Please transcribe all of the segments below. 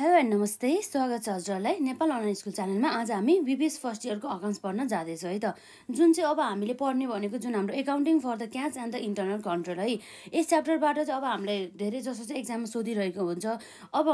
hello and नमस्ते स्वागत छ हजुरहरूलाई नेपाल अनलाइन स्कुल च्यानलमा आज हामी बिबिएस फर्स्ट इयरको अकाउन्ट्स पढ्न जाँदैछौँ है त जुन चाहिँ अब हामीले पढ्ने भनेको जुन हाम्रो accounting for the cash and the internal control है यस च्याप्टरबाट चाहिँ अब हामीलाई धेरै जसो चाहिँ एक्जाममा सोधिरहेको हुन्छ अब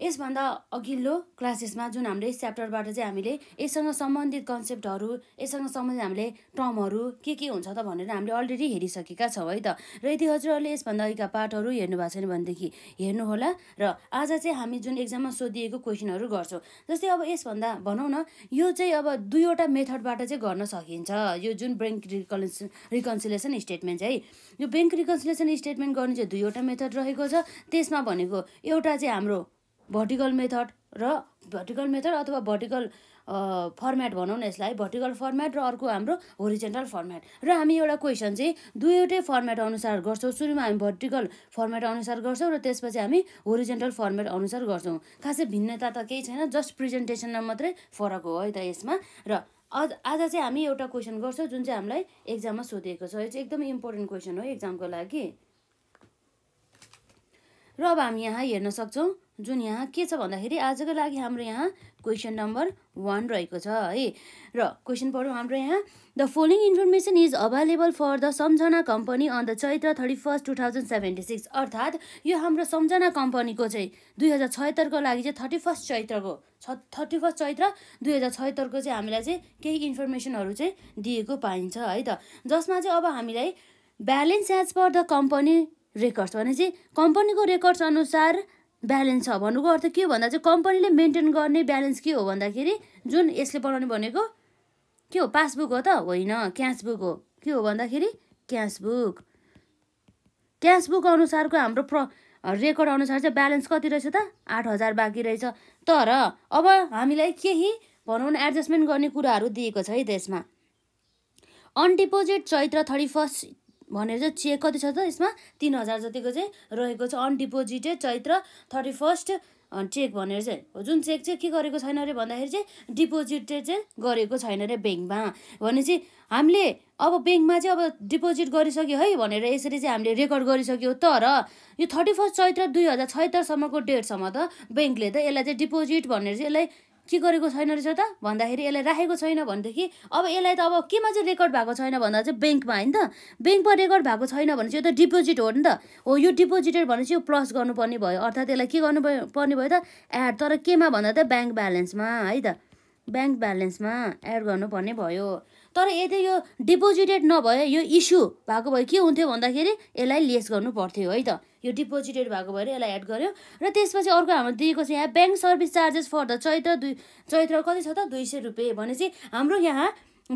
यसभन्दा अघिल्लो क्लासेसमा जुन हामीले यस च्याप्टरबाट चाहिँ हामीले यससँग सम्बन्धित कन्सेप्टहरू यससँग सम्बन्धित हामीले टर्महरू के के हुन्छ त भनेर हामीले अलरेडी हेरिसकेका छौँ है त र यदि हजुरहरूले यसभन्दा अघिका पाठहरू हेर्नु भएको छैन भनेदेखि हेर्नुहोला र आज चाहिँ हामी जुन एक्जाममा सोधिएको क्वेसनहरू गर्छौँ जस्तै अब यसभन्दा भनौँ न यो चाहिँ अब दुईवटा मेथडबाट चाहिँ गर्न सकिन्छ यो जुन ब्याङ्क रिकन्स रिकन्सिलेसन स्टेटमेन्ट चाहिँ है यो ब्याङ्क रिकन्सिलेसन स्टेटमेन्ट गर्ने चाहिँ दुईवटा मेथड रहेको छ त्यसमा भनेको एउटा चाहिँ हाम्रो भर्टिकल मेथड र भर्टिकल मेथड अथवा भर्टिकल फर्मेट भनौँ न यसलाई भर्टिकल फर्मेट र अर्को हाम्रो होरिजेन्टल फर्मेट र हामी एउटा क्वेसन चाहिँ दुईवटै फर्मेट अनुसार गर्छौँ सुरुमा हामी भर्टिकल फर्मेट अनुसार गर्छौँ र त्यसपछि हामी होरिजेन्टल फर्मेट अनुसार गर्छौँ खासै भिन्नता त केही छैन जस्ट प्रेजेन्टेसनमा मात्रै फरक हो है त यसमा र आज आज चाहिँ हामी एउटा क्वेसन गर्छौँ जुन चाहिँ हामीलाई एक्जाममा सोधिएको छ यो चाहिँ एकदमै इम्पोर्टेन्ट क्वेसन हो एक्जामको लागि र अब हामी यहाँ हेर्न सक्छौँ जुन यहाँ के छ भन्दाखेरि आजको लागि हाम्रो यहाँ क्वेसन नम्बर वान रहेको छ है र क्वेसन पढौँ हाम्रो यहाँ the following information is available for the Samjhana company on the Chaitra thirty first two thousand seventy six अर्थात् यो हाम्रो सम्झना कम्पनीको चाहिँ दुई हजार छयत्तरको लागि चाहिँ थर्टी फर्स्ट चैत्रको छ थर्टी फर्स्ट चैत्र दुई हजार छयत्तरको चाहिँ हामीलाई चाहिँ केही इन्फर्मेसनहरू चाहिँ दिएको पाइन्छ है त जसमा चाहिँ अब हामीलाई balance as per the company records चाहिँ कम्पनीको रेकर्ड्स अनुसार ब्यालेन्स छ भन्नुको अर्थ के हो भन्दा चाहिँ कम्पनीले मेन्टेन गर्ने ब्यालेन्स के हो भन्दाखेरि जुन यसले बनाउने भनेको के हो पासबुक हो त होइन क्यास हो के हो भन्दाखेरि क्यास बुक अनुसारको हाम्रो प्र रेकर्ड अनुसार चाहिँ ब्यालेन्स कति रहेछ त आठ हजार बाँकी रहेछ तर अब हामीलाई केही भनौँ न एडजस्टमेन्ट गर्ने कुराहरू दिएको छ है त्यसमा अनडिपोजिट चैत्र थर्टी फर्स्ट भनेर चाहिँ चेक कति छ त यसमा तिन हजार जतिको चाहिँ रहेको छ undeposited Chaitra thirty first cheque भनेर चाहिँ जुन चेक चाहिँ के गरेको छैन अरे भन्दाखेरि चाहिँ डिपोजिटेड चाहिँ गरेको छैन अरे ब्याङ्कमा भनेपछि हामीले अब ब्याङ्कमा चाहिँ अब डिपोजिट गरिसक्यो है भनेर यसरी चाहिँ हामीले रेकर्ड गरिसक्यो तर यो थर्टी फर्स्ट चैत्र दुई हजार छैत्तरसम्मको डेटसम्म त ब्याङ्कले त यसलाई चाहिँ डिपोजिट भनेर चाहिँ यसलाई के गरेको छैन रहेछ त भन्दाखेरि यसलाई राखेको छैन भनेदेखि अब यसलाई त अब केमा चाहिँ रेकर्ड भएको छैन भन्दा चाहिँ ब्याङ्कमा होइन त ब्याङ्कमा रेकर्ड भएको छैन भने चाहिँ यो त डिपोजिट हो नि त हो यो डिपोजिटेड भने चाहिँ यो प्लस गर्नुपर्ने भयो अर्थात् यसलाई के गर्नु पर्ने भयो त एड तर केमा भन्दा त ब्याङ्क ब्यालेन्समा है त ब्याङ्क ब्यालेन्समा एड गर्नुपर्ने भयो तर यदि यो डिपोजिटेड नभए यो इस्यु भएको भए के हुन्थ्यो भन्दाखेरि यसलाई लेस गर्नु पर्थ्यो है त यो डिपोजिटेड भएको भएर यसलाई एड गर्यो र त्यसपछि अर्को हाम्रो दिएको छ यहाँ bank service charges for the Chaitra दुई चैत्र कति छ त दुई सय रुपियाँ भनेपछि हाम्रो यहाँ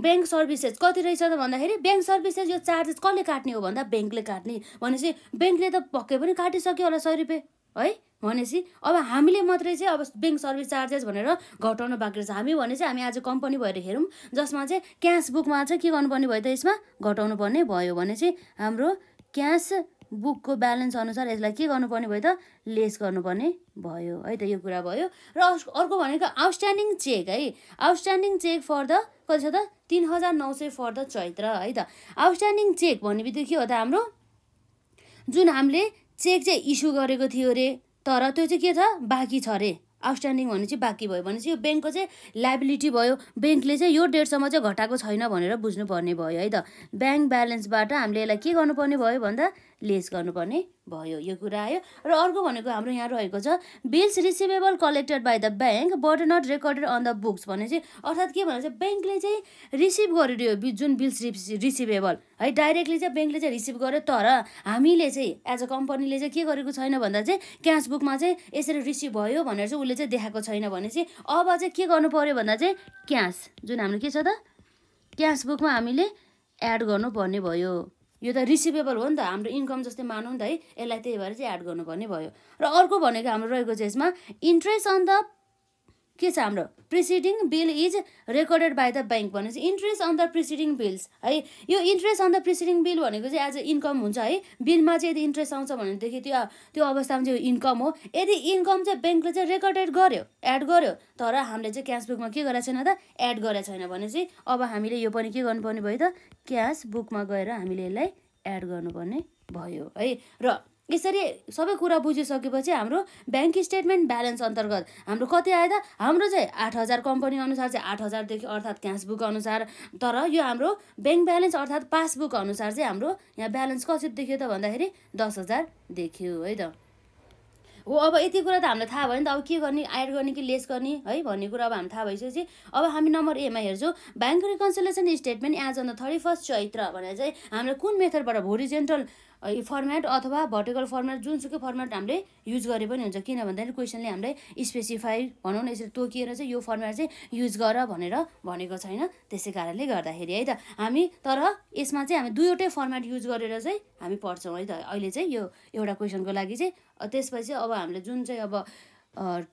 ब्याङ्क सर्भिसेस कति रहेछ त भन्दाखेरि ब्याङ्क सर्भिसेस यो चार्जेस कसले काट्ने हो भन्दा ब्याङ्कले काट्ने भनेपछि ब्याङ्कले त पक्कै पनि काटिसक्यो होला सय रुपियाँ है भनेपछि अब हामीले मात्रै चाहिँ अब ब्याङ्क सर्भिस चार्जेस भनेर घटाउनु बाँकी रहेछ हामी भने चाहिँ हामी आज कम्पनी भएर हेरौँ जसमा चाहिँ क्यास बुकमा चाहिँ के गर्नुपर्ने भयो त यसमा घटाउनु पर्ने भयो भने चाहिँ हाम्रो क्यास बुकको ब्यालेन्स अनुसार यसलाई के गर्नुपर्ने भयो त लेस गर्नुपर्ने भयो है त यो कुरा भयो र अर्को भनेको आउटस्ट्यान्डिङ चेक है आउटस्ट्यान्डिङ चेक फर द कति छ त तिन हजार नौ सय फर द चैत्र है त आउटस्ट्यान्डिङ चेक भन्ने बित्तिकै के हो त हाम्रो जुन हामीले चेक चाहिँ इस्यु गरेको थियो अरे तर त्यो चाहिँ के छ बाँकी छ अरे आउटस्ट्यान्डिङ भने चाहिँ बाँकी भयो भने चाहिँ यो ब्याङ्कको चाहिँ लाइबिलिटी भयो ब्याङ्कले चाहिँ यो डेटसम्म चाहिँ घटाएको छैन भनेर बुझ्नुपर्ने भयो है त ब्याङ्क ब्यालेन्सबाट हामीले यसलाई के गर्नुपर्ने भयो भन्दा लेस गर्नुपर्ने भयो यो कुरा आयो र अर्को भनेको हाम्रो यहाँ रहेको छ bills receivable collected by the bank but not recorded on the books भने चाहिँ अर्थात् के भने चाहिँ ब्याङ्कले चाहिँ रिसिभ गरिदियो जुन बिल्स रिसिभेबल है डाइरेक्टली चाहिँ ब्याङ्कले चाहिँ रिसिभ गर्यो तर हामीले चाहिँ एज अ कम्पनीले चाहिँ के गरेको छैन भन्दा चाहिँ क्यास बुकमा चाहिँ यसरी रिसिभ भयो भनेर चाहिँ उसले चाहिँ देखाएको छैन भने चाहिँ अब चाहिँ के गर्नु पऱ्यो भन्दा चाहिँ क्यास जुन हाम्रो के छ त क्यास बुकमा हामीले एड गर्नुपर्ने भयो यो त रिसिभेबल हो नि त हाम्रो इन्कम जस्तै मानौँ नि त है यसलाई त्यही भएर चाहिँ एड गर्नुपर्ने भयो र अर्को भनेको हाम्रो रहेको चाहिँ यसमा इन्ट्रेस्ट अन द के छ हाम्रो preceding bill is recorded by the bank भनेपछि interest on the preceding bills है यो interest on the preceding bill भनेको चाहिँ एज अ इन्कम हुन्छ है बिलमा चाहिँ यदि इन्ट्रेस्ट आउँछ भनेदेखि त्यो त्यो अवस्थामा चाहिँ इन्कम हो यदि इन्कम चाहिँ ब्याङ्कले चाहिँ रेकर्डेड गर्यो एड गर्यो तर हामीले चाहिँ क्यास बुकमा के गरेको छैन त एड गरेको छैन भने चाहिँ अब हामीले यो पनि के गर्नुपर्ने भयो त क्यास बुकमा गएर हामीले यसलाई एड गर्नुपर्ने भयो है र यसरी सबै कुरा बुझिसकेपछि हाम्रो ब्याङ्क स्टेटमेन्ट ब्यालेन्स अन्तर्गत हाम्रो कति आयो त हाम्रो चाहिँ आठ हजार कम्पनी अनुसार चाहिँ आठ हजारदेखि अर्थात् क्यासबुक अनुसार तर यो हाम्रो ब्याङ्क ब्यालेन्स अर्थात् पासबुक अनुसार चाहिँ हाम्रो यहाँ ब्यालेन्स कसरी देखियो त भन्दाखेरि दस हजार देखियो है त हो अब यति कुरा त हामीलाई थाहा भयो नि त अब के गर्ने एड गर्ने कि लेस गर्ने है भन्ने कुरा अब हामी थाहा भइसकेपछि अब हामी नम्बर एमा हेर्छौँ bank reconciliation statement as on the thirty first Chaitra भनेर चाहिँ हामीलाई कुन मेथडबाट भोरिजेन्टल फर्मेट अथवा भर्टिकल फर्मेट जुनसुकै फर्मेट हामीले युज गरे पनि हुन्छ किन भन्दाखेरि क्वेसनले हामीलाई स्पेसिफाई भनौँ न यसरी तोकिएर चाहिँ यो फर्मेट चाहिँ युज गर भनेर भनेको छैन त्यसै कारणले गर्दाखेरि है त हामी तर यसमा चाहिँ हामी दुईवटै फर्मेट युज गरेर चाहिँ हामी पढ्छौँ है त अहिले चाहिँ यो एउटा क्वेसनको लागि चाहिँ त्यसपछि अब हामीले जुन चाहिँ अब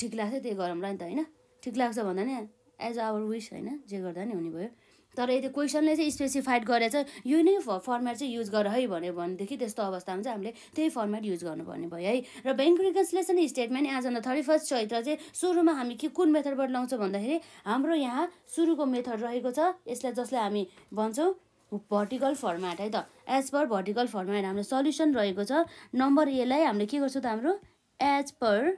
ठिक लाग्छ त्यही गरौँला नि त होइन ठिक लाग्छ भन्दा नि एज आवर विस होइन जे गर्दा नि हुने भयो तर यदि क्वेसनले चाहिँ स्पेसिफाइड गरेर चाहिँ यो नै फर्मेट चाहिँ युज गर है भन्यो भनेदेखि त्यस्तो अवस्थामा चाहिँ हामीले त्यही फर्मेट युज गर्नुपर्ने भयो है र bank reconciliation statement as on thirty first Chaitra चाहिँ सुरुमा हामी के कुन मेथडबाट लाउँछौँ भन्दाखेरि हाम्रो यहाँ सुरुको मेथड रहेको छ यसलाई जसलाई हामी भन्छौँ भर्टिकल फर्मेट है त एज पर भर्टिकल फर्मेट हाम्रो सल्युसन रहेको छ नम्बर एलाई हामीले के गर्छौँ त हाम्रो एज पर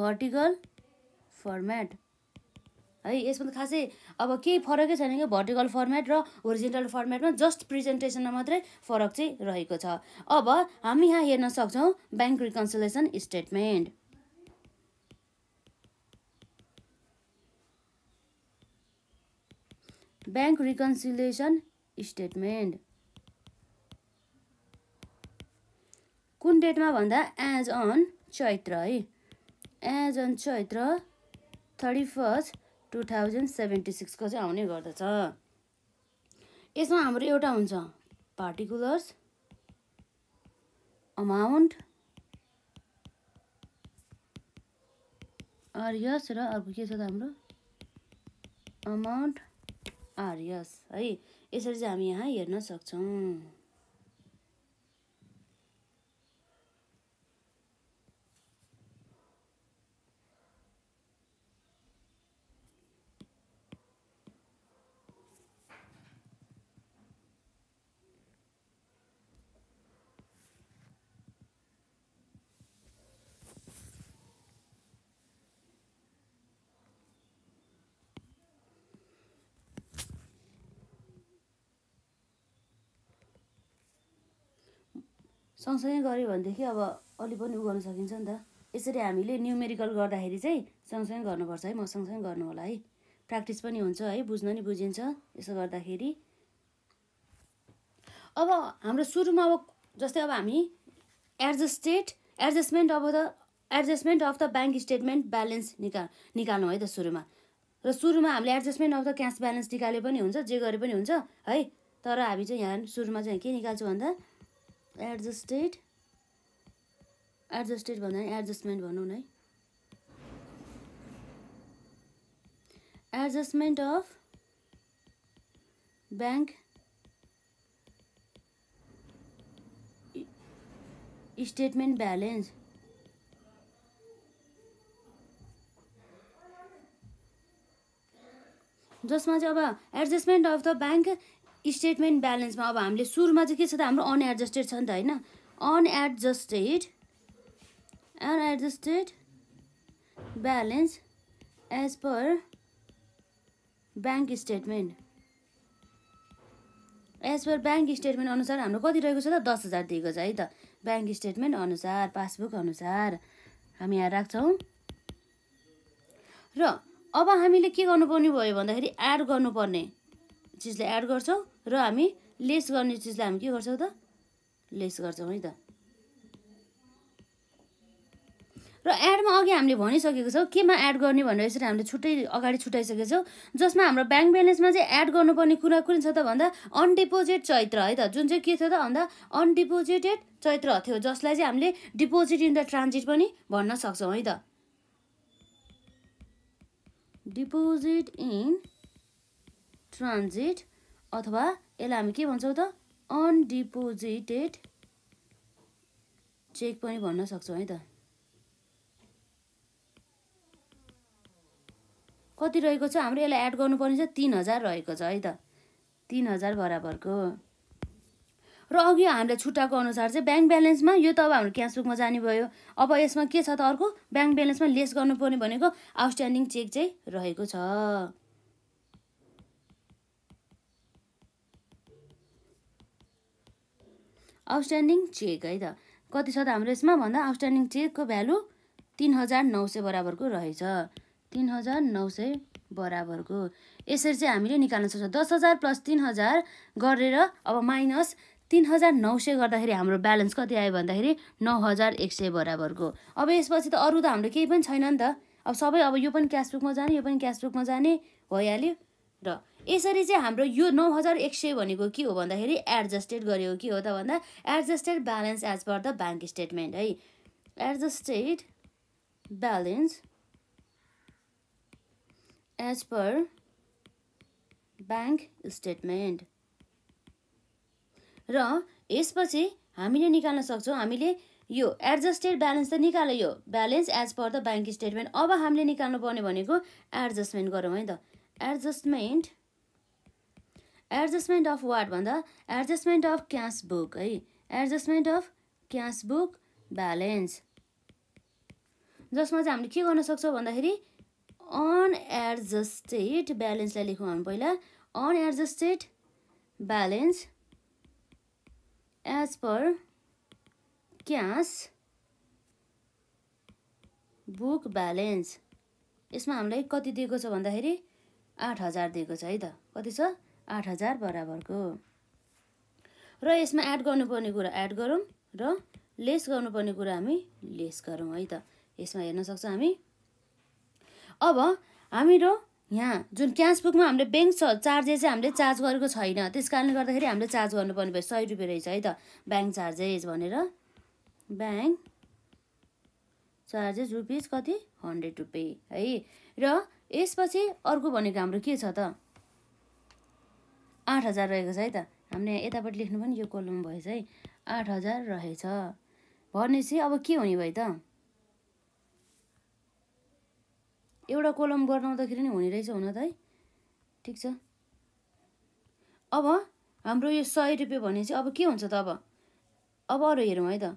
भर्टिकल फर्मेट है यसमा त खासै अब केही फरकै छैन कि भर्टिकल फर्मेट र ओरिजिनल फर्मेटमा जस्ट प्रेजेन्टेसनमा मात्रै फरक चाहिँ रहेको छ अब हामी यहाँ हेर्न सक्छौँ bank reconciliation statement bank reconciliation statement कुन डेटमा भन्दा एज अन चैत्र है as on Chaitra thirty first two thousand seventy सिक्सको चाहिँ आउने गर्दछ यसमा हाम्रो एउटा हुन्छ पार्टिकुलर्स अमाउन्ट आरियस र अर्को के छ त हाम्रो अमाउन्ट आरियस है यसरी चाहिँ हामी यहाँ हेर्न सक्छौँ सँगसँगै गऱ्यो भनेदेखि अब अलि पनि उ गर्न सकिन्छ नि त यसरी हामीले न्युमेरिकल गर्दाखेरि चाहिँ सँगसँगै गर्नुपर्छ है म सँगसँगै गर्नु होला है प्र्याक्टिस पनि हुन्छ है बुझ्न नि बुझिन्छ यसो गर्दाखेरि अब हाम्रो सुरुमा अब जस्तै अब हामी एडजस्टेड एडजस्टमेन्ट अब the adjustment of the bank statement balance निका निकाल्नु है त सुरुमा र सुरुमा हामीले adjustment of the cash balance निकाले पनि हुन्छ जे गरे पनि हुन्छ है तर हामी चाहिँ यहाँ सुरुमा चाहिँ के निकाल्छौँ भन्दा एडजस्टेड एडजस्टेड भन्दा एडजस्टमेन्ट भनौँ न है adjustment of bank statement balance जसमा चाहिँ अब adjustment of the bank statement ब्यालेन्समा अब हामीले सुरुमा चाहिँ के छ त हाम्रो अनएडजस्टेड छ नि त होइन unadjusted unadjusted balance as per bank statement as per bank statement अनुसार हाम्रो कति रहेको छ त दस हजार दिएको छ है त ब्याङ्क स्टेटमेन्ट अनुसार पासबुक अनुसार हामी यहाँ राख्छौँ र अब हामीले के गर्नुपर्ने भयो भन्दाखेरि एड गर्नुपर्ने चिजलाई एड गर्छौँ र हामी लेस गर्ने चिजलाई हामी के गर्छौँ त लेस गर्छौँ है त र एडमा अघि हामीले भनिसकेको छौँ केमा एड गर्ने भनेर यसरी हामीले छुट्टै अगाडि छुट्याइसकेको छौँ जसमा हाम्रो ब्याङ्क ब्यालेन्समा चाहिँ एड गर्नुपर्ने कुरा कुन छ त भन्दा अनडिपोजिट चैत्र है त जुन चाहिँ के थियो त भन्दा अनडिपोजिटेड चैत्र थियो जसलाई चाहिँ हामीले डिपोजिट इन द ट्रान्जिट पनि भन्न सक्छौँ है त डिपोजिट इन ट्रान्जिट अथवा यसलाई हामी के भन्छौँ त अनडिपोजिटेड चेक पनि भन्न सक्छौँ है त कति रहेको छ हाम्रो यसलाई एड गर्नुपर्ने छ तिन हजार रहेको छ है त तिन हजार बराबरको र अघि हामीले छुट्टाएको अनुसार चाहिँ ब्याङ्क ब्यालेन्समा यो त अब हाम्रो क्यासबुकमा जाने भयो अब यसमा के छ त अर्को ब्याङ्क ब्यालेन्समा लेस गर्नुपर्ने भनेको आउटस्ट्यान्डिङ चेक चाहिँ रहेको छ आउटस्ट्यान्डिङ चेक है त कति छ त हाम्रो यसमा भन्दा आउटस्ट्यान्डिङ चेकको भ्यालु तिन हजार नौ सय बराबरको रहेछ तिन हजार नौ सय बराबरको यसरी चाहिँ हामीले निकाल्न सक्छौँ दस हजार प्लस तिन हजार गरेर अब माइनस तिन हजार नौ सय गर्दाखेरि हाम्रो ब्यालेन्स कति आयो भन्दाखेरि नौ हजार एक सय बराबरको अब यसपछि त अरू त हाम्रो केही पनि छैन नि त अब सबै अब यो पनि क्यासबुकमा जाने यो पनि क्यासबुकमा जाने भइहाल्यो र यसरी चाहिँ हाम्रो यो नौ हजार एक सय भनेको के हो भन्दाखेरि एडजस्टेड गरेको के हो त भन्दा adjusted balance as per the bank statement है adjusted balance as per bank statement र यसपछि हामीले निकाल्न सक्छौँ हामीले यो एडजस्टेड ब्यालेन्स त निकाल्यो यो balance as per the bank statement अब हामीले निकाल्नु पर्ने भनेको एडजस्टमेन्ट गरौँ है त एडजस्टमेन्ट एडजस्टमेन्ट अफ वाट भन्दा एडजस्टमेन्ट अफ क्यास बुक है adjustment of cash book balance जसमा चाहिँ हामीले के गर्न सक्छौँ भन्दाखेरि अनएडजस्टेड ब्यालेन्सलाई लेखौँ हामी पहिला unadjusted balance as per cash book balance यसमा हामीलाई कति दिएको छ भन्दाखेरि आठ हजार दिएको छ है त कति छ आठ हजार बराबरको र यसमा एड गर्नुपर्ने कुरा एड गरौँ र लेस गर्नुपर्ने कुरा हामी लेस गरौँ है त यसमा हेर्न सक्छौँ हामी अब हामीहरू यहाँ जुन क्यास बुकमा हामीले ब्याङ्क चार्जेस चाहिँ हामीले चार्ज गरेको छैन त्यस कारणले गर्दाखेरि हामीले चार्ज गर्नुपर्ने भयो सय रुपियाँ रहेछ है त ब्याङ्क चार्जेस भनेर ब्याङ्क चार्जेस रुपिस कति हन्ड्रेड रुपियाँ है र यसपछि अर्को भनेको हाम्रो के छ त आठ हजार रहेको छ है त हामीले यहाँ यतापट्टि लेख्नु पनि यो कोलम भएछ है आठ हजार रहेछ भनेपछि अब के हुने भयो त एउटा कोलम बनाउँदाखेरि नि हुने रहेछ हुन त है ठिक छ अब हाम्रो यो सय रुपियाँ भने चाहिँ अब के हुन्छ त अब अब अरू हेरौँ है त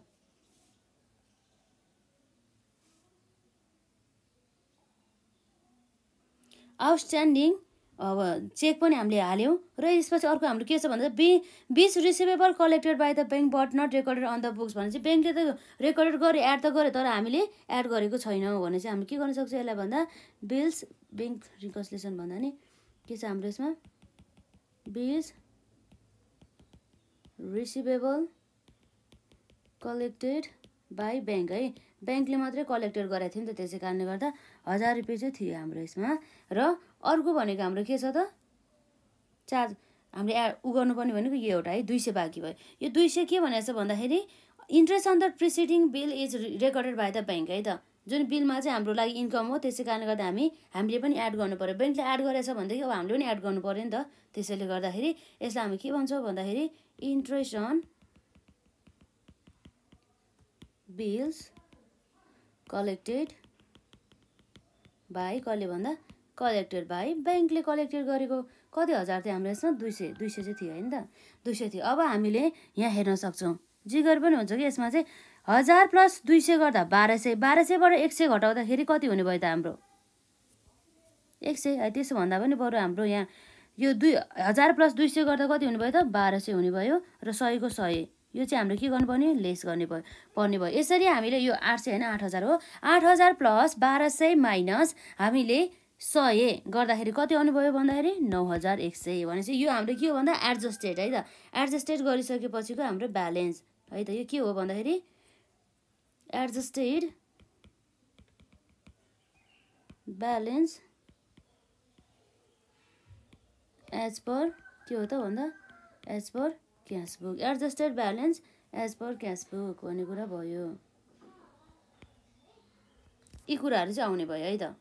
आउटस्ट्यान्डिङ अब चेक पनि हामीले हाल्यौँ र यसपछि अर्को हाम्रो के छ भन्दा बि बिच receivable collected by the bank but not recorded on the books भने चाहिँ ब्याङ्कले त रेकर्डेड गरे एड त गर्यो तर हामीले एड गरेको छैनौँ भने चाहिँ हामी के गर्न सक्छौँ यसलाई भन्दा बिल्स ब्याङ्क रिकन्सलेसन भन्दा नि के छ हाम्रो यसमा बिज रिसिभेबल कलेक्टेड बाई ब्याङ्क है ब्याङ्कले मात्रै कलेक्टेड गराएको थियो नि त त्यसै कारणले गर्दा हजार रुपियाँ चाहिँ थियो हाम्रो यसमा र अर्को भनेको हाम्रो के छ त चार्ज हामीले एड उ गर्नुपर्ने भनेको यो एउटा है दुई सय बाँकी भयो यो दुई सय के भनेको छ भन्दाखेरि interest on the preceding bill is recorded by the bank है त जुन बिलमा चाहिँ हाम्रो लागि इन्कम हो त्यसै कारणले गर्दा हामी हामीले पनि एड गर्नु पऱ्यो ब्याङ्कले एड गरेछ भनेदेखि अब हामीले पनि एड गर्नु पऱ्यो नि त त्यसैले गर्दाखेरि यसलाई हामी के भन्छौँ भन्दाखेरि interest on bills collected by कसले भन्दा कलेक्टर भाइ ब्याङ्कले कलेक्टेड गरेको कति हजार थियो हाम्रो यसमा दुई सय दुई सय चाहिँ थियो होइन त दुई सय थियो अब हामीले यहाँ हेर्न सक्छौँ जिगर पनि हुन्छ कि यसमा चाहिँ हजार प्लस दुई सय गर्दा बाह्र सय बाह्र सयबाट एक सय घटाउँदाखेरि कति हुने भयो त हाम्रो एक सय है त्यसो भन्दा पनि बरु हाम्रो यहाँ यो दुई हजार प्लस दुई सय गर्दा कति हुने भयो त बाह्र सय हुने भयो र सयको सय यो चाहिँ हाम्रो के गर्नुपर्ने लेस गर्ने भयो पर्ने भयो यसरी हामीले यो आठ सय होइन आठ हजार हो आठ हजार प्लस बाह्र सय माइनस हामीले सय गर्दाखेरि कति अनुभव भन्दाखेरि नौ हजार एक सय भनेपछि यो हाम्रो के हो भन्दा एडजस्टेड है त एडजस्टेड गरिसकेपछिको हाम्रो ब्यालेन्स है त यो के हो भन्दाखेरि एडजस्टेड ब्यालेन्स एज पर के हो त भन्दा as per cash book adjusted balance as per cash book भन्ने कुरा भयो यी कुराहरू चाहिँ आउने भयो है त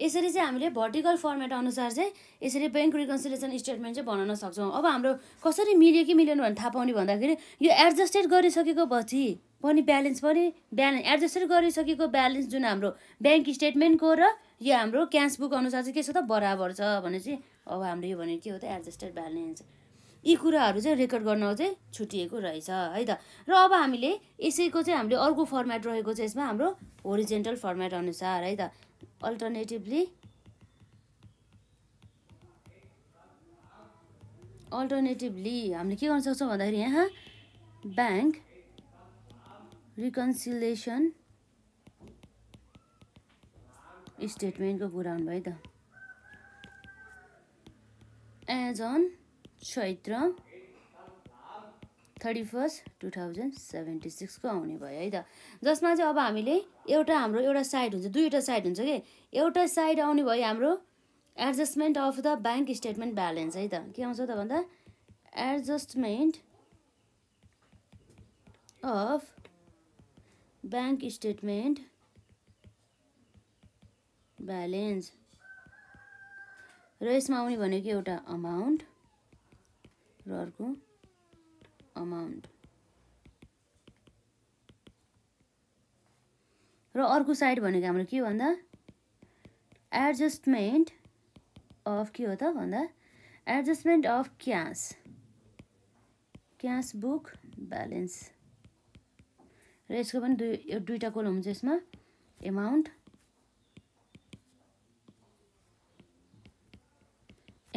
यसरी चाहिँ हामीले भर्टिकल फर्मेट अनुसार चाहिँ यसरी ब्याङ्क रिकन्सिलेसन स्टेटमेन्ट चाहिँ बनाउन सक्छौँ अब हाम्रो कसरी मिल्यो कि मिलेन भने थाहा पाउने भन्दाखेरि यो एडजस्टेड गरिसकेको पछि पनि ब्यालेन्स पनि ब्यालेन्स एडजस्टेड गरिसकेको ब्यालेन्स जुन हाम्रो ब्याङ्क स्टेटमेन्टको र यो हाम्रो क्यास बुक अनुसार चाहिँ के छ त बराबर छ भने चाहिँ अब हाम्रो यो भने के हो त एडजस्टेड ब्यालेन्स यी कुराहरू चाहिँ रेकर्ड गर्न चाहिँ छुटिएको रहेछ है त र अब हामीले यसैको चाहिँ हामीले अर्को फर्मेट रहेको छ यसमा हाम्रो होरिजेन्टल फर्मेट अनुसार है त अल्टरनेटिभली अल्टरनेटिभली हामीले के गर्न सक्छौँ भन्दाखेरि यहाँ ब्याङ्क रिकन्सिलेसन स्टेटमेन्टको कुरा हुनुभयो त as on Chaitra thirty first two thousand seventy सिक्सको आउने भयो है त जसमा चाहिँ अब हामीले एउटा हाम्रो एउटा साइड हुन्छ दुईवटा साइड हुन्छ कि एउटा साइड आउने भयो हाम्रो adjustment of the bank statement balance है त के आउँछ त भन्दा adjustment of bank statement balance र यसमा आउने भनेको एउटा अमाउन्ट र अर्को अमाउन्ट र अर्को साइड भनेको हाम्रो के भन्दा एडजस्टमेन्ट अफ के हो त भन्दा adjustment of cash cash book balance र यसको पनि दुई दुईवटा कोलम हुन्छ यसमा एमाउन्ट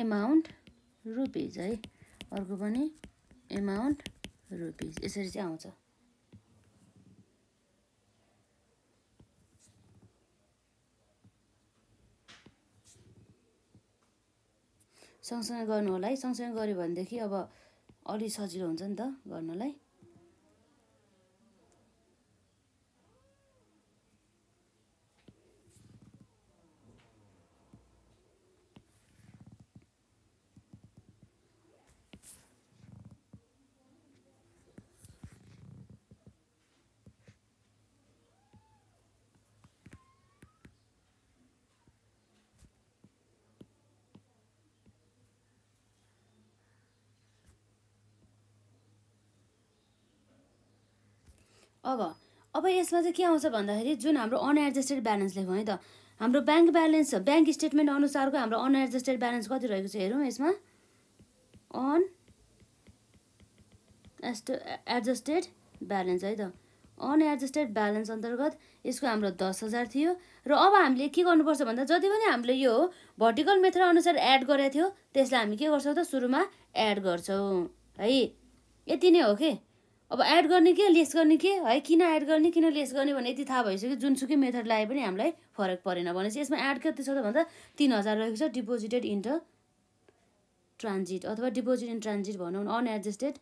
एमाउन्ट रुपिज है अर्को पनि एमाउन्ट रुपिज यसरी चाहिँ आउँछ सँगसँगै गर्नु होला है सँगसँगै गऱ्यो भनेदेखि अब अलि सजिलो हुन्छ नि त गर्नलाई अब अब यसमा चाहिँ के आउँछ भन्दाखेरि जुन हाम्रो अनएडजस्टेड ब्यालेन्स लेखौँ है त हाम्रो ब्याङ्क ब्यालेन्स ब्याङ्क स्टेटमेन्ट अनुसारको हाम्रो अनएडजस्टेड ब्यालेन्स कति रहेको छ हेरौँ यसमा अन एस्ट एडजस्टेड ब्यालेन्स है त अनएडजस्टेड ब्यालेन्स अन्तर्गत यसको हाम्रो दस हजार थियो र अब हामीले के गर्नुपर्छ भन्दा जति पनि हामीले यो भर्टिकल मेथड अनुसार एड गरेको थियो त्यसलाई हामी के गर्छौँ त सुरुमा एड गर्छौँ है यति नै हो कि अब एड गर्ने के लेस गर्ने के है किन एड गर्ने किन लेस गर्ने भन्ने यति थाहा भइसक्यो जुनसुकै मेथड लगाए पनि हामीलाई फरक परेन भनेपछि यसमा एड कति छ त भन्दा तिन हजार रहेको छ डिपोजिटेड इन ट्रान्जिट अथवा डिपोजिट इन ट्रान्जिट भनौँ न अनएडजस्टेड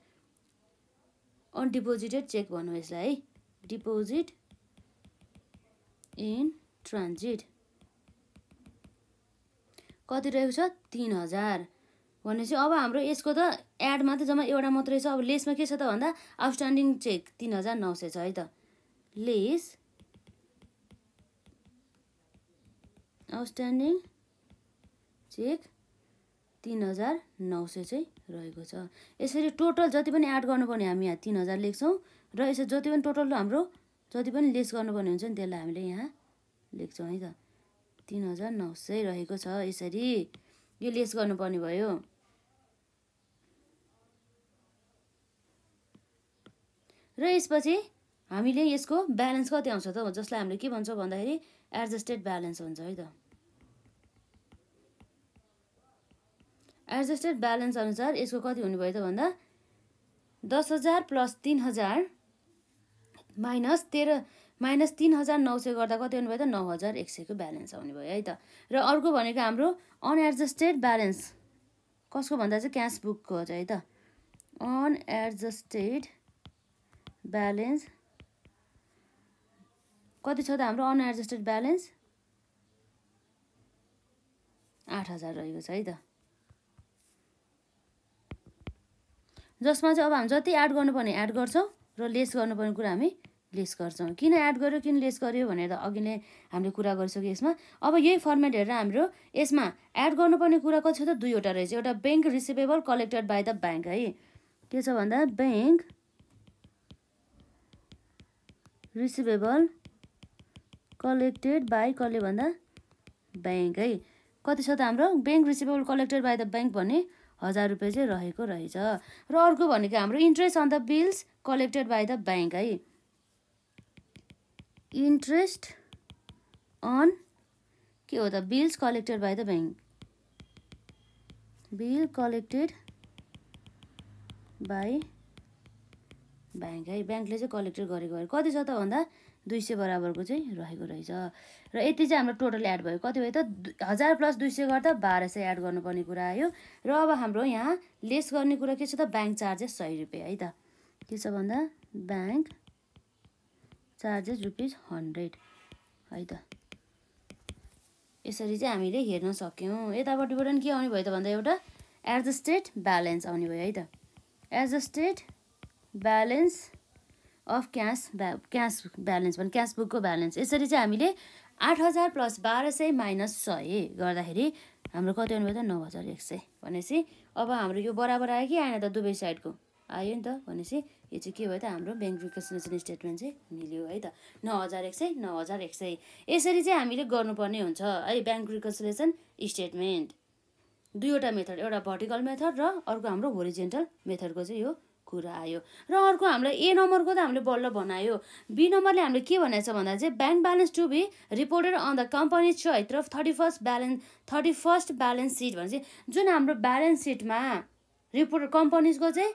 अनडिपोजिटेड चेक भनौँ यसलाई है डिपोजिट इन ट्रान्जिट कति रहेको छ तिन हजार भनेपछि अब हाम्रो यसको त एड मात्रै जम्मा एउटा मात्रै छ अब लेसमा के छ त भन्दा आउटस्ट्यान्डिङ चेक तिन हजार नौ सय छ है त लेस आउटस्ट्यान्डिङ चेक तिन हजार नौ सय चाहिँ रहेको छ यसरी टोटल जति पनि एड गर्नुपर्ने हामी यहाँ तिन हजार लेख्छौँ र यसरी जति पनि टोटल हाम्रो जति पनि लेस गर्नुपर्ने हुन्छ नि त्यसलाई हामीले यहाँ लेख्छौँ है त तिन हजार नौ सय रहेको छ यसरी यो लेस गर्नुपर्ने भयो र यसपछि हामीले यसको ब्यालेन्स कति आउँछ त जसलाई हामीले के भन्छौँ भन्दाखेरि एडजस्टेड ब्यालेन्स हुन्छ है त एडजस्टेड ब्यालेन्स अनुसार यसको कति हुनुभयो त भन्दा दस हजार प्लस तिन हजार माइनस तेह्र माइनस तिन हजार नौ सय गर्दा कति आउनुभयो त नौ हजार एक सयको ब्यालेन्स आउने भयो है त र अर्को भनेको हाम्रो अनएडजस्टेड ब्यालेन्स कसको भन्दा चाहिँ क्यास बुकको चाहिँ है त अनएडजस्टेड ब्यालेन्स कति छ त हाम्रो अनएडजस्टेड ब्यालेन्स आठ हजार रहेको छ है त जसमा चाहिँ अब हामी जति एड गर्नुपर्ने एड गर्छौँ र लेस गर्नुपर्ने कुरा हामी लेस गर्छौँ किन एड गर्यो किन लेस गर्यो भनेर अघि नै हामीले कुरा गरिसक्यो यसमा अब यही फर्मेट हेरेर हाम्रो यसमा एड गर्नुपर्ने कुरा कति छ त दुईवटा रहेछ एउटा bank receivable collected by the bank है के छ भन्दा ब्याङ्क रिसिभेबल कलेक्टेड बाई कसले भन्दा ब्याङ्क है कति छ त हाम्रो bank receivable collected by the bank भन्ने हजार रुपियाँ चाहिँ रहेको रहेछ र अर्को भनेको हाम्रो interest on the bills collected by the bank है इन्ट्रेस्ट अन के हो त bills collected by the bank bill collected by bank है ब्याङ्कले चाहिँ कलेक्टेड गरेको भयो कति छ त भन्दा दुई सय बराबरको चाहिँ रहेको रहेछ र यति चाहिँ हाम्रो टोटल एड भयो कति भयो त हजार प्लस दुई सय गर्दा बाह्र सय एड गर्नुपर्ने कुरा आयो र अब हाम्रो यहाँ लेस गर्ने कुरा के छ त ब्याङ्क चार्जेस सय रुपियाँ है त के छ भन्दा ब्याङ्क चार्जेस रुपिज हन्ड्रेड है त यसरी चाहिँ हामीले हेर्न सक्यौँ यतापट्टिबाट पनि के आउने भयो त भन्दा एउटा एडजस्टेड ब्यालेन्स आउने भयो है त एडजस्टेड ब्यालेन्स अफ क्यास ब्या क्यास ब्यालेन्स भने क्यास बुकको ब्यालेन्स यसरी चाहिँ हामीले आठ हजार प्लस बाह्र सय माइनस सय गर्दाखेरि हाम्रो कति आउनुभयो त नौ हजार एक सय भनेपछि अब हाम्रो यो बराबर आयो कि आएन त दुवै साइडको आयो नि त भनेपछि यो चाहिँ के भयो त हाम्रो ब्याङ्क रिकन्सिलेसन स्टेटमेन्ट चाहिँ मिल्यो है त नौ हजार एक सय नौ हजार एक सय यसरी चाहिँ हामीले गर्नुपर्ने हुन्छ है ब्याङ्क रिकन्सिलेसन स्टेटमेन्ट दुईवटा मेथड एउटा भर्टिकल मेथड र अर्को हाम्रो होरिजेन्टल मेथडको चाहिँ यो कुरा आयो र अर्को हामीलाई ए नम्बरको त हामीले बल्ल बनायो बी नम्बरले हामीले के भनेको छ भन्दा चाहिँ bank balance to be reported on the company चोइट र thirty first balance thirty first balance sheet भने जुन हाम्रो ब्यालेन्स सिटमा रिपोर्ट कम्पनीजको चाहिँ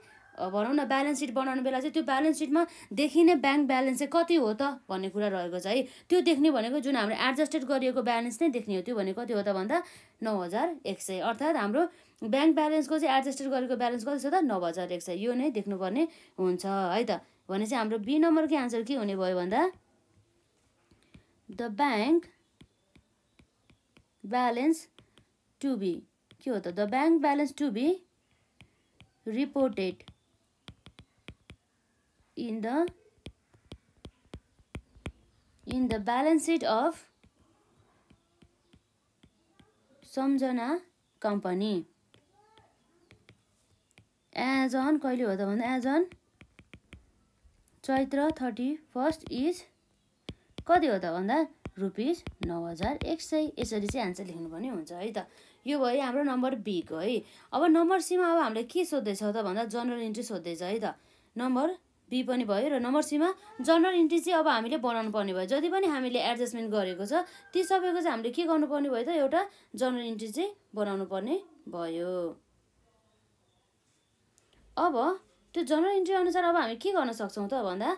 भनौँ न ब्यालेन्स सिट बनाउने बेला चाहिँ त्यो ब्यालेन्स सिटमा देखिने ब्याङ्क ब्यालेन्स चाहिँ कति हो त भन्ने कुरा रहेको छ है त्यो देख्ने भनेको जुन हाम्रो एडजस्टेड गरिएको ब्यालेन्स नै देख्ने हो त्यो भने कति हो त भन्दा नौ हजार एक सय अर्थात् हाम्रो ब्याङ्क ब्यालेन्सको चाहिँ एडजस्टेड गरेको ब्यालेन्स कति छ त नौ हजार एक सय यो नै देख्नुपर्ने हुन्छ है त भनेपछि हाम्रो बी नम्बरको आन्सर के हुने भयो भन्दा the bank balance to be के हो त the bank balance to be reported in the in the balance sheet of Samjhana company as on कहिले हो त भन्दा as on Chaitra thirty first is कति हो त भन्दा रुपिस नौ हजार एक सय यसरी चाहिँ आन्सर लेख्नुपर्ने हुन्छ है त यो भयो हाम्रो नम्बर बीको है अब नम्बर सीमा अब हामीले के सोध्दैछ त भन्दा जनरल इन्ट्री सोध्दैछ है त नम्बर बी पनि भयो र नम्बर सीमा जनरल इन्ट्री चाहिँ अब हामीले बनाउनु पर्ने भयो जति पनि हामीले एडजस्टमेन्ट गरेको छ ती सबैको चाहिँ हामीले के गर्नुपर्ने भयो त एउटा जनरल इन्ट्री चाहिँ बनाउनु पर्ने भयो अब त्यो जनरल इन्ट्री अनुसार अब हामी के गर्न सक्छौँ त भन्दा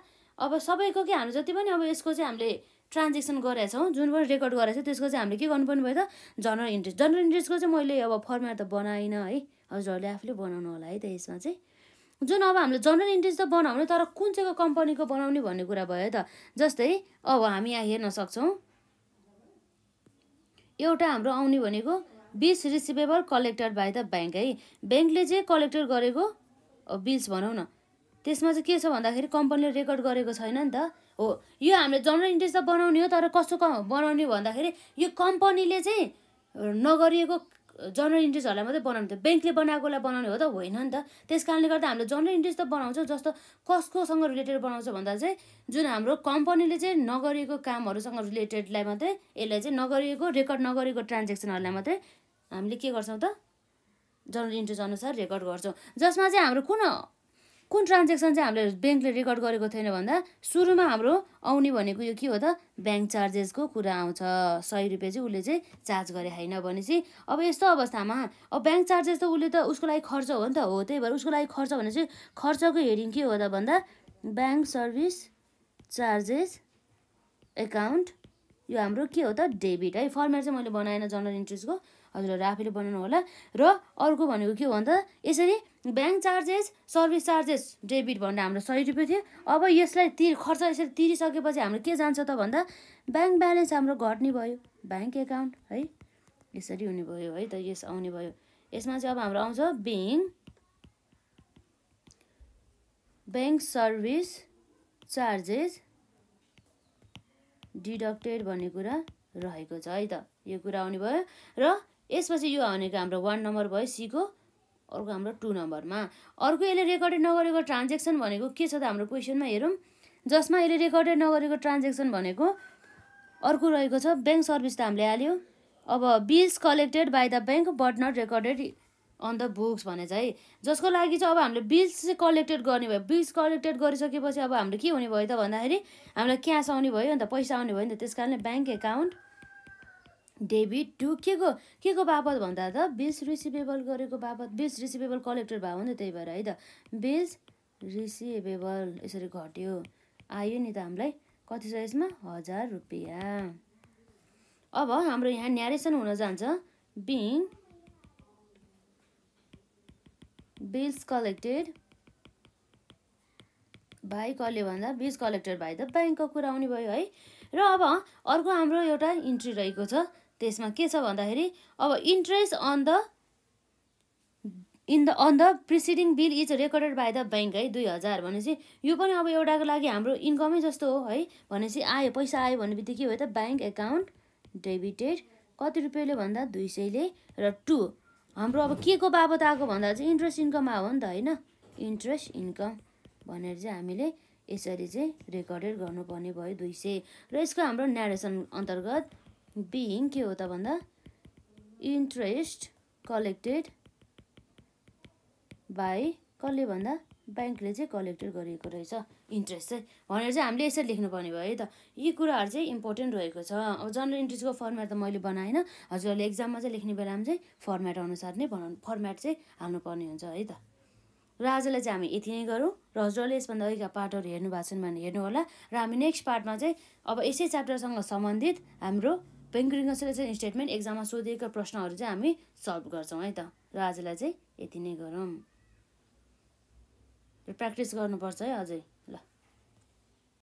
अब सबैको कि हाम्रो जति पनि अब यसको चाहिँ हामीले ट्रान्जेक्सन गरेछौँ जुन पनि रेकर्ड गरेको छ त्यसको चाहिँ हामीले के गर्नुपर्ने भयो त जनरल इन्ट्रेस्ट जनरल इन्ट्रेस्टको चाहिँ मैले अब फर्मेट त बनाइनँ है हजुरहरूले आफूले बनाउनु होला है त यसमा चाहिँ जुन अब हामीले जनरल इन्ट्रेस्ट त बनाउने तर कुन चाहिँको कम्पनीको बनाउने भन्ने कुरा भयो त जस्तै अब हामी यहाँ हेर्न सक्छौँ एउटा हाम्रो आउने भनेको bills receivable collector by the bank है ब्याङ्कले चाहिँ कलेक्टर गरेको बिल्स भनौँ न त्यसमा चाहिँ के छ भन्दाखेरि कम्पनीले रेकर्ड गरेको छैन नि त हो यो हामीले जनरल इन्ट्रेस्ट त बनाउने हो तर कस्तो क बनाउने भन्दाखेरि यो कम्पनीले चाहिँ नगरिएको जनरल इन्ट्रेस्टहरूलाई मात्रै बनाउने थियो ब्याङ्कले बनाएकोलाई बनाउने हो त होइन नि त त्यस कारणले गर्दा हामीले जनरल इन्ट्रेस्ट त बनाउँछौँ जस्तो कसकोसँग रिलेटेड बनाउँछ भन्दा चाहिँ जुन हाम्रो कम्पनीले चाहिँ नगरिएको कामहरूसँग रिलेटेडलाई मात्रै यसलाई चाहिँ नगरिएको रेकर्ड नगरिएको ट्रान्जेक्सनहरूलाई मात्रै हामीले के गर्छौँ त जर्नल इन्ट्रेस्ट अनुसार रेकर्ड गर्छौँ जसमा चाहिँ हाम्रो कुन कुन ट्रान्जेक्सन चाहिँ हामीले ब्याङ्कले रेकर्ड गरेको थिएन भन्दा सुरुमा हाम्रो आउने भनेको यो के हो त ब्याङ्क चार्जेसको कुरा आउँछ सय रुपियाँ चाहिँ उसले चाहिँ चार्ज गरे होइन भनेपछि अब यस्तो अवस्थामा अब ब्याङ्क चार्जेस त उसले त उसको लागि खर्च हो नि त हो त्यही भएर उसको लागि खर्च भने चाहिँ खर्चको हेडिङ के हो त भन्दा ब्याङ्क सर्भिस चार्जेस एकाउन्ट यो हाम्रो के हो त डेबिट है फर्मेट चाहिँ मैले बनाएन जनरल इन्ट्रेस्टको हजुरहरू आफैले बनाउनु होला र अर्को भनेको के हो भन्दा यसरी bank charges service charges debit भन्दा हाम्रो सय रुपियाँ थियो अब यसलाई तिर खर्च यसरी तिरिसकेपछि हाम्रो के जान्छ त भन्दा ब्याङ्क ब्यालेन्स हाम्रो घट्ने भयो ब्याङ्क एकाउन्ट है यसरी हुने भयो है त यस आउने भयो यसमा चाहिँ अब हाम्रो आउँछ being bank service charges deducted भन्ने कुरा रहेको छ है त यो कुरा आउने भयो र यसपछि यो भनेको हाम्रो वान नम्बर भयो सीको अर्को हाम्रो टु नम्बरमा अर्को यसले रेकर्डेड नगरेको ट्रान्जेक्सन भनेको के छ त हाम्रो क्वेसनमा हेरौँ जसमा यसले रेकर्डेड नगरेको ट्रान्जेक्सन भनेको अर्को रहेको छ ब्याङ्क सर्भिस त हामीले हाल्यो अब bills collected by the bank but not recorded on the books भने चाहिँ जसको लागि चाहिँ अब हामीले बिल्स चाहिँ कलेक्टेड गर्ने भयो बिल्स कलेक्टेड गरिसकेपछि अब हाम्रो के हुने भयो त भन्दाखेरि हामीलाई क्यास आउने भयो अन्त पैसा आउने भयो नि त त्यस कारणले ब्याङ्क एकाउन्ट डेबिट टु के को के को बापत भन्दा त बेस रिसिभेबल गरेको बापत बेस रिसिभेबल कलेक्टर भयो नि त्यही भएर है त बेस रिसिभेबल यसरी घट्यो आयो नि त हामीलाई कति छ यसमा हजार रुपियाँ अब हाम्रो यहाँ न्यारेसन हुन जान्छ बिङ बिल्स कलेक्टेड भाइ कसले भन्दा बिल्स कलेक्टर भाइ त ब्याङ्कको कुरा आउने भयो है र अब अर्को हाम्रो एउटा इन्ट्री रहेको छ त्यसमा के छ भन्दाखेरि अब interest on the in the on the preceding bill is recorded by the bank है दुई हजार भनेपछि यो पनि अब एउटाको लागि हाम्रो इन्कमै जस्तो हो है भनेपछि आयो पैसा आयो भने बित्तिकै के हो त ब्याङ्क एकाउन्ट डेबिटेड कति रुपियाँले भन्दा दुई सयले र टु हाम्रो अब के को बाबत आएको भन्दा चाहिँ इन्ट्रेस्ट इन्कम आयो नि त होइन इन्ट्रेस्ट इन्कम भनेर चाहिँ हामीले यसरी चाहिँ रेकर्डेड गर्नुपर्ने भयो दुई सय र यसको हाम्रो न्यारेसन अन्तर्गत बिङ के हो त भन्दा इन्ट्रेस्ट कलेक्टेड बाई कसले भन्दा ब्याङ्कले चाहिँ कलेक्टेड गरिएको रहेछ इन्ट्रेस्ट चाहिँ भनेर चाहिँ हामीले यसरी लेख्नुपर्ने भयो है त यी कुराहरू चाहिँ इम्पोर्टेन्ट रहेको छ अब जनरल इन्ट्रेस्टको फर्मेट त मैले बनाएन हजुरहरूले एक्जाममा चाहिँ लेख्ने बेलामा चाहिँ फर्मेट अनुसार नै बनाउनु फर्मेट चाहिँ हाल्नुपर्ने हुन्छ है त र आजलाई चाहिँ हामी यति नै गरौँ र हजुरहरूले यसभन्दा अघिका पार्टहरू हेर्नु भएको छ भने होला र हामी नेक्स्ट पार्टमा चाहिँ अब यसै च्याप्टरसँग सम्बन्धित हाम्रो ब्याङ्क चाहिँ स्टेटमेन्ट एक्जाममा सोधिएको प्रश्नहरू चाहिँ हामी सल्भ गर्छौँ है त र आजलाई चाहिँ यति नै गरौँ र प्र्याक्टिस गर्नुपर्छ है अझै